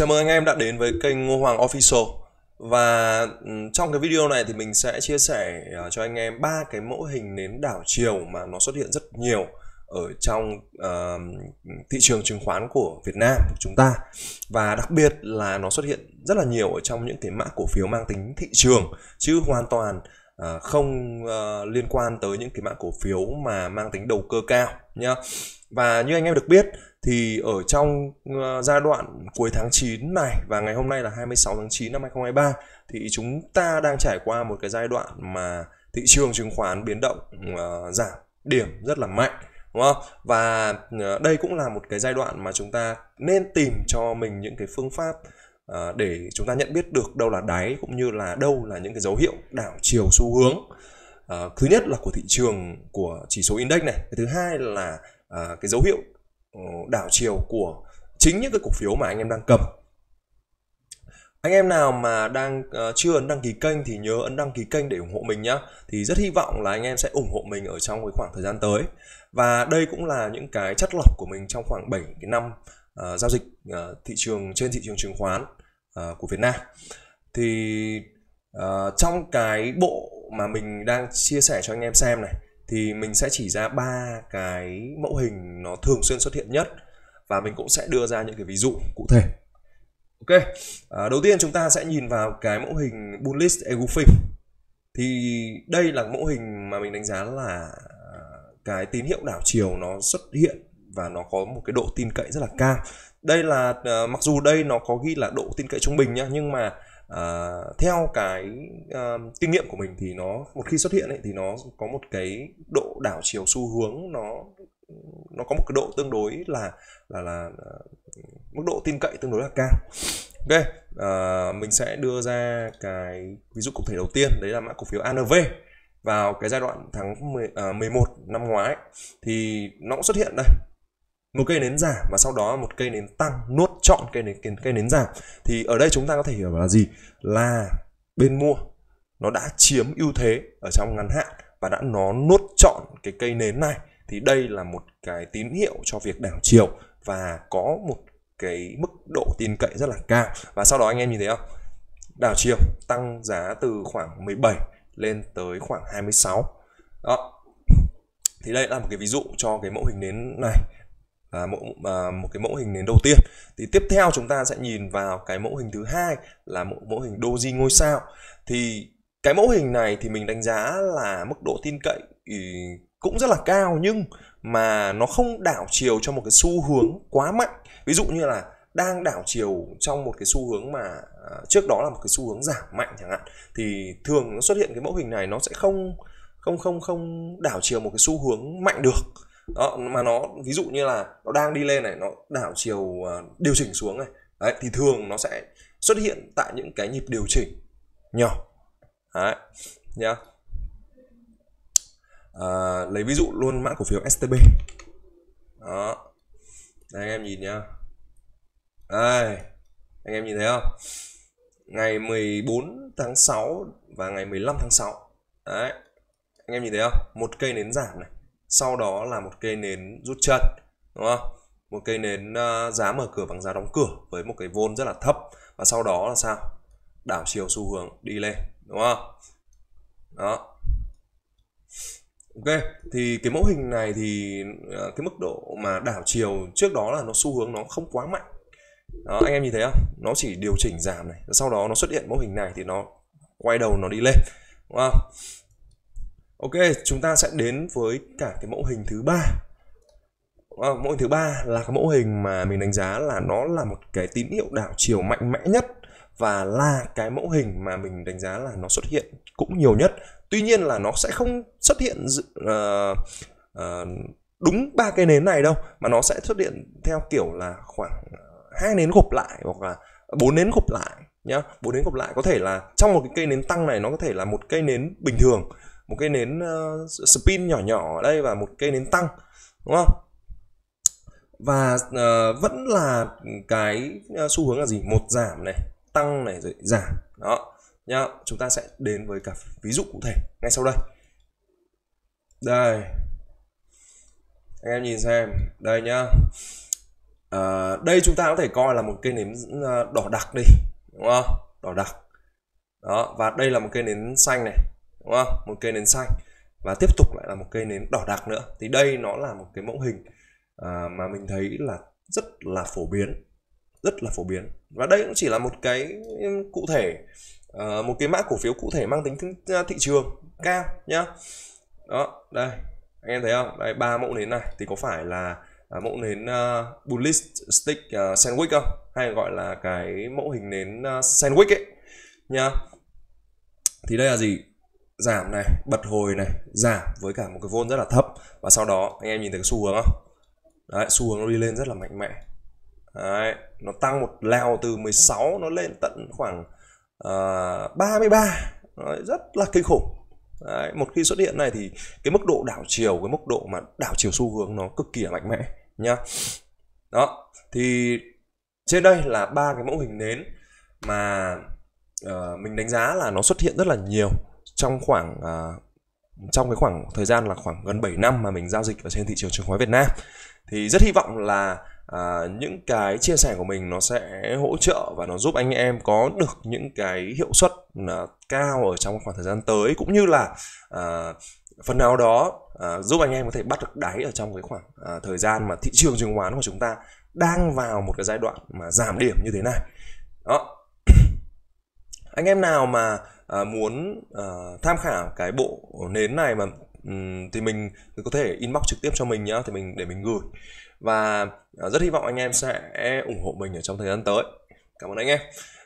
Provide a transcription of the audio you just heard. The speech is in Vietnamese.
Chào mừng anh em đã đến với kênh Ngô Hoàng Official và ừ, trong cái video này thì mình sẽ chia sẻ à, cho anh em ba cái mẫu hình nến đảo chiều mà nó xuất hiện rất nhiều ở trong uh, thị trường chứng khoán của Việt Nam của chúng ta và đặc biệt là nó xuất hiện rất là nhiều ở trong những cái mã cổ phiếu mang tính thị trường chứ hoàn toàn uh, không uh, liên quan tới những cái mã cổ phiếu mà mang tính đầu cơ cao nhá và như anh em được biết thì ở trong ờ, giai đoạn cuối tháng 9 này và ngày hôm nay là 26 tháng 9 năm 2023 thì chúng ta đang trải qua một cái giai đoạn mà thị trường chứng khoán biến động uh, giảm điểm rất là mạnh đúng không? Và uh, đây cũng là một cái giai đoạn mà chúng ta nên tìm cho mình những cái phương pháp uh, để chúng ta nhận biết được đâu là đáy cũng như là đâu là những cái dấu hiệu đảo chiều xu hướng. Uh, thứ nhất là của thị trường của chỉ số index này, thứ hai là uh, cái dấu hiệu Ờ, đảo chiều của chính những cái cổ phiếu mà anh em đang cầm anh em nào mà đang uh, chưa ấn đăng ký kênh thì nhớ ấn đăng ký kênh để ủng hộ mình nhé thì rất hy vọng là anh em sẽ ủng hộ mình ở trong cái khoảng thời gian tới và đây cũng là những cái chất lọc của mình trong khoảng 7 cái năm uh, giao dịch uh, thị trường trên thị trường chứng khoán uh, của Việt Nam thì uh, trong cái bộ mà mình đang chia sẻ cho anh em xem này thì mình sẽ chỉ ra ba cái mẫu hình nó thường xuyên xuất hiện nhất và mình cũng sẽ đưa ra những cái ví dụ cụ thể ok à, đầu tiên chúng ta sẽ nhìn vào cái mẫu hình bullish engulfing. thì đây là mẫu hình mà mình đánh giá là à, cái tín hiệu đảo chiều nó xuất hiện và nó có một cái độ tin cậy rất là cao đây là à, mặc dù đây nó có ghi là độ tin cậy trung bình nhá nhưng mà à, theo cái à, kinh nghiệm của mình thì nó một khi xuất hiện ấy, thì nó có một cái độ đảo chiều xu hướng nó nó có một cái độ tương đối là là là mức độ tin cậy tương đối là cao ok à, mình sẽ đưa ra cái ví dụ cụ thể đầu tiên đấy là mã cổ phiếu ANV vào cái giai đoạn tháng 10, à, 11 năm ngoái ấy, thì nó cũng xuất hiện đây một cây nến giảm và sau đó một cây nến tăng nuốt chọn cây nến cây, cây nến giảm thì ở đây chúng ta có thể hiểu là gì là bên mua nó đã chiếm ưu thế ở trong ngắn hạn và đã nó nuốt chọn cái cây nến này thì đây là một cái tín hiệu cho việc đảo chiều và có một cái mức độ tin cậy rất là cao và sau đó anh em nhìn thấy không đảo chiều tăng giá từ khoảng 17 lên tới khoảng 26 đó thì đây là một cái ví dụ cho cái mẫu hình nến này à, mẫu à, một cái mẫu hình nến đầu tiên thì tiếp theo chúng ta sẽ nhìn vào cái mẫu hình thứ hai là mẫu mẫu hình doji ngôi sao thì cái mẫu hình này thì mình đánh giá là mức độ tin cậy cũng rất là cao nhưng mà nó không đảo chiều cho một cái xu hướng quá mạnh ví dụ như là đang đảo chiều trong một cái xu hướng mà à, trước đó là một cái xu hướng giảm mạnh chẳng hạn thì thường nó xuất hiện cái mẫu hình này nó sẽ không không không không đảo chiều một cái xu hướng mạnh được đó, mà nó ví dụ như là nó đang đi lên này nó đảo chiều à, điều chỉnh xuống này đấy, thì thường nó sẽ xuất hiện tại những cái nhịp điều chỉnh nhỏ đấy nhá à, lấy ví dụ luôn mã cổ phiếu STB đó đây anh em nhìn nhá đây anh em nhìn thấy không ngày 14 tháng 6 và ngày 15 tháng 6 đấy anh em nhìn thấy không một cây nến giảm này sau đó là một cây nến rút chân đúng không một cây nến ờ, giá mở cửa bằng giá đóng cửa với một cái vôn rất là thấp và sau đó là sao đảo chiều xu hướng đi lên đúng không đó ok thì cái mẫu hình này thì ờ, cái mức độ mà đảo chiều trước đó là nó xu hướng nó không quá mạnh đó, anh em nhìn thấy không nó chỉ điều chỉnh giảm này sau đó nó xuất hiện mẫu hình này thì nó quay đầu nó đi lên đúng không Ok, chúng ta sẽ đến với cả cái mẫu hình thứ ba. À, mẫu hình thứ ba là cái mẫu hình mà mình đánh giá là nó là một cái tín hiệu đảo chiều mạnh mẽ nhất và là cái mẫu hình mà mình đánh giá là nó xuất hiện cũng nhiều nhất. Tuy nhiên là nó sẽ không xuất hiện dự, uh, uh, đúng ba cái nến này đâu mà nó sẽ xuất hiện theo kiểu là khoảng hai nến gộp lại hoặc là bốn nến gộp lại nhá bốn nến gộp lại có thể là trong một cái cây nến tăng này nó có thể là một cây nến bình thường một cây nến uh, spin nhỏ nhỏ ở đây và một cây nến tăng đúng không và uh, vẫn là cái ờ, xu hướng là gì một giảm này tăng này rồi giảm đó nhá chúng ta sẽ đến với cả ví dụ cụ thể ngay sau đây đây anh em nhìn xem đây nhá à, đây chúng ta có thể coi là một cây nến đỏ đặc đi đúng không đỏ đặc đó và đây là một cây nến xanh này đúng không một cây nến xanh và tiếp tục lại là một cây nến đỏ đặc nữa thì đây nó là một cái mẫu hình à, mà mình thấy là rất là phổ biến rất là phổ biến và đây cũng chỉ là một cái cụ thể uh, một cái mã cổ phiếu cụ thể mang tính à, thị trường cao nhá đó đây anh em thấy không đây ba mẫu nến này thì có phải là uh, mẫu nến uh, bullish stick uh, sandwich không hay gọi là cái mẫu hình nến uh, sandwich ấy nha thì đây là gì giảm này bật hồi này giảm với cả một cái vôn rất là thấp và sau đó anh em nhìn thấy cái xu hướng không đấy xu hướng nó đi lên rất là mạnh mẽ đấy nó tăng một leo từ 16 nó lên tận khoảng uh, ờ, 33 đấy, rất là kinh khủng Đấy, một khi xuất hiện này thì cái mức độ đảo chiều cái mức độ mà đảo chiều xu hướng nó cực kỳ là mạnh mẽ nhá đó thì trên đây là ba cái mẫu hình nến mà uh, mình đánh giá là nó xuất hiện rất là nhiều trong khoảng uh, trong cái khoảng thời gian là khoảng gần 7 năm mà mình giao dịch ở trên thị trường chứng khoán Việt Nam thì rất hy vọng là à, những cái chia sẻ của mình nó sẽ hỗ trợ và nó giúp anh em có được những cái hiệu suất à, cao ở trong khoảng thời gian tới cũng như là à, phần nào đó à, giúp anh em có thể bắt được đáy ở trong cái khoảng à, thời gian mà thị trường chứng khoán của chúng ta đang vào một cái giai đoạn mà giảm điểm như thế này đó anh em nào mà à, muốn à, tham khảo cái bộ nến này mà thì mình có thể inbox trực tiếp cho mình nhá thì mình để mình gửi và à, rất hy vọng anh em sẽ ủng hộ mình ở trong thời gian tới cảm ơn anh em